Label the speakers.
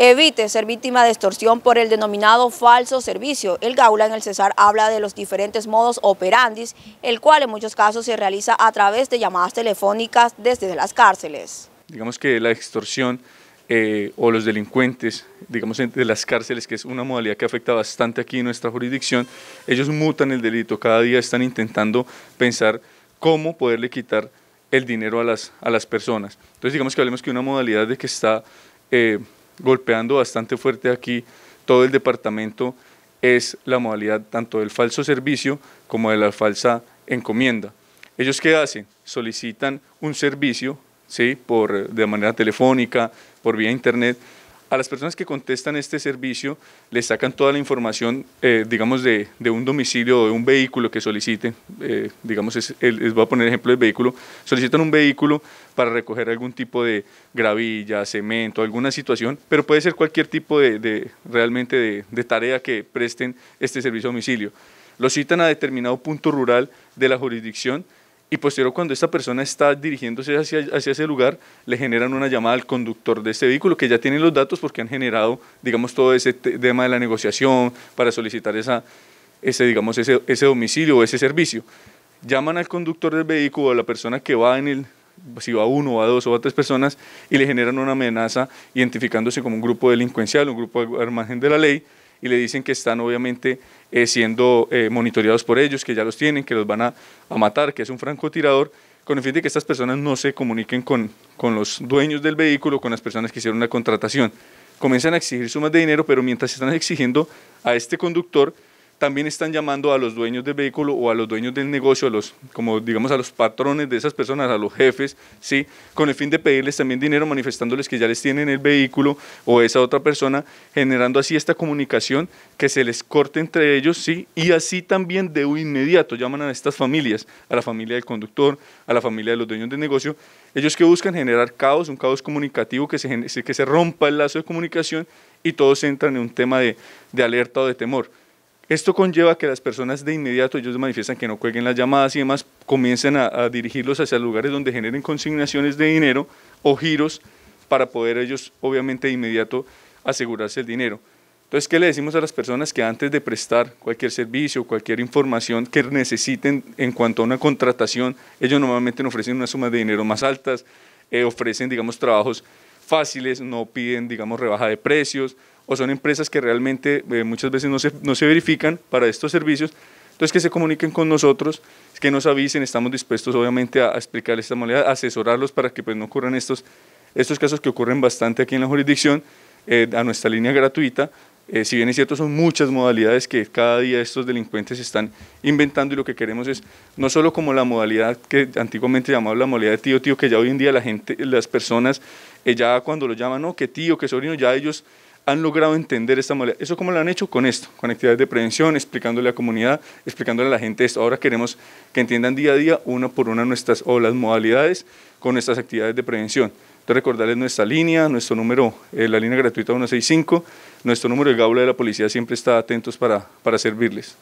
Speaker 1: evite ser víctima de extorsión por el denominado falso servicio. El Gaula en el Cesar habla de los diferentes modos operandis, el cual en muchos casos se realiza a través de llamadas telefónicas desde las cárceles. Digamos que la extorsión eh, o los delincuentes, digamos, de las cárceles, que es una modalidad que afecta bastante aquí en nuestra jurisdicción, ellos mutan el delito, cada día están intentando pensar cómo poderle quitar el dinero a las, a las personas. Entonces digamos que hablemos que una modalidad de que está... Eh, golpeando bastante fuerte aquí todo el departamento es la modalidad tanto del falso servicio como de la falsa encomienda. ¿Ellos qué hacen? Solicitan un servicio ¿sí? por, de manera telefónica, por vía internet, a las personas que contestan este servicio les sacan toda la información, eh, digamos, de, un domicilio o de un vehículo que soliciten. Eh, digamos, es, les voy a poner ejemplo de vehículo. Solicitan un vehículo para recoger algún tipo de gravilla, cemento, alguna situación, pero puede ser cualquier tipo de, realmente de, de tarea que presten este servicio a domicilio. Lo citan a determinado punto rural de la jurisdicción y posterior cuando esta persona está dirigiéndose hacia, ese lugar, le generan una llamada al conductor de ese vehículo, que ya tienen los datos porque han generado, digamos, todo ese tema de la negociación para solicitar ese, digamos, domicilio o ese servicio. Llaman al conductor del vehículo o a la persona que va en el, si va uno, va dos o va tres personas, y le generan una amenaza identificándose como un grupo delincuencial, un grupo al margen de la ley, y le dicen que están obviamente eh, siendo eh, monitoreados por ellos, que ya los tienen, que los van a, matar, que es un francotirador, con el fin de que estas personas no se comuniquen con, con los dueños del vehículo, con las personas que hicieron la contratación. Comienzan a exigir sumas de dinero, pero mientras están exigiendo a este conductor, también están llamando a los dueños del vehículo o a los dueños del negocio, a los, como digamos, a los patrones de esas personas, a los jefes, ¿sí? con el fin de pedirles también dinero, manifestándoles que ya les tienen el vehículo o esa otra persona, generando así esta comunicación que se les corte entre ellos, ¿sí? y así también de inmediato llaman a estas familias, a la familia del conductor, a la familia de los dueños del negocio, ellos que buscan generar caos, un caos comunicativo que se, que se rompa el lazo de comunicación y todos entran en un tema de, de alerta o de temor. Esto conlleva que las personas de inmediato, ellos manifiestan que no cuelguen las llamadas y demás, comiencen a, dirigirlos hacia lugares donde generen consignaciones de dinero o giros para poder ellos, obviamente, de inmediato asegurarse el dinero. Entonces, ¿qué le decimos a las personas que antes de prestar cualquier servicio, cualquier información que necesiten en cuanto a una contratación, ellos normalmente ofrecen una suma de dinero más altas, eh, ofrecen, digamos, trabajos fáciles, no piden, digamos, rebaja de precios, o son empresas que realmente eh, muchas veces no se, no se verifican para estos servicios, entonces, que se comuniquen con nosotros, que nos avisen, estamos dispuestos obviamente a, explicar explicarles esta modalidad, asesorarlos para que pues, no ocurran estos, estos casos que ocurren bastante aquí en la jurisdicción, eh, a nuestra línea gratuita. Eh, si bien es cierto, son muchas modalidades que cada día estos delincuentes están inventando y lo que queremos es, no solo como la modalidad que antiguamente llamaba la modalidad de tío, tío, que ya hoy en día la gente, las personas, ya cuando lo llaman, no, que tío, que sobrino, ya ellos han logrado entender esta modalidad. ¿Eso cómo lo han hecho? Con esto, con actividades de prevención, explicándole a la comunidad, explicándole a la gente esto. Ahora queremos que entiendan día a día, una por una, nuestras o las modalidades con estas actividades de prevención. Entonces, recordarles nuestra línea, nuestro número, eh, la línea gratuita 165, nuestro número de gaula de la policía, siempre está atentos para, para servirles.